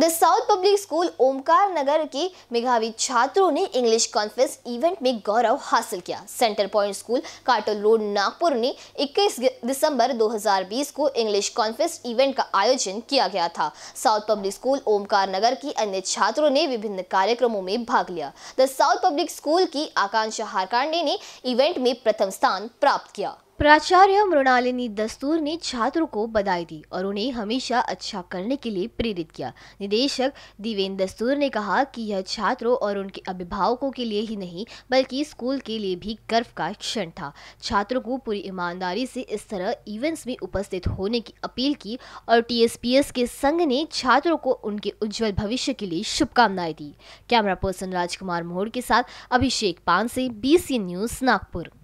the South Public School Omkar Nagar के मेघावी छात्रों ने इंग्लिश कॉन्फ्रेंस इवेंट में गौरव हासिल किया Centre Point School Katol Road Nagpur ने 21 दिसंबर 2020 को इंग्लिश कॉन्फ्रेंस इवेंट का आयोजन किया गया था South Public School Omkar Nagar की अन्य छात्रों ने विभिन्न कार्यक्रमों में भाग लिया द साउथ पब्लिक स्कूल की आकांक्षा हारकांडे ने इवेंट में प्रथम स्थान प्राप्त किया प्राचार्य मृणालिनी दस्तूर ने छात्रों को बधाई दी और उन्हें हमेशा अच्छा करने के लिए प्रेरित किया निदेशक दिवेन दस्तूर ने कहा कि यह छात्रों और उनके अभिभावकों के लिए ही नहीं बल्कि स्कूल के लिए भी गर्व का क्षण था छात्रों को पूरी ईमानदारी से इस तरह इवेंट्स में उपस्थित होने की अपील की और टी के संघ ने छात्रों को उनके उज्जवल भविष्य के लिए शुभकामनाएं दी कैमरा पर्सन राजकुमार मोहड़ के साथ अभिषेक पान से बी न्यूज नागपुर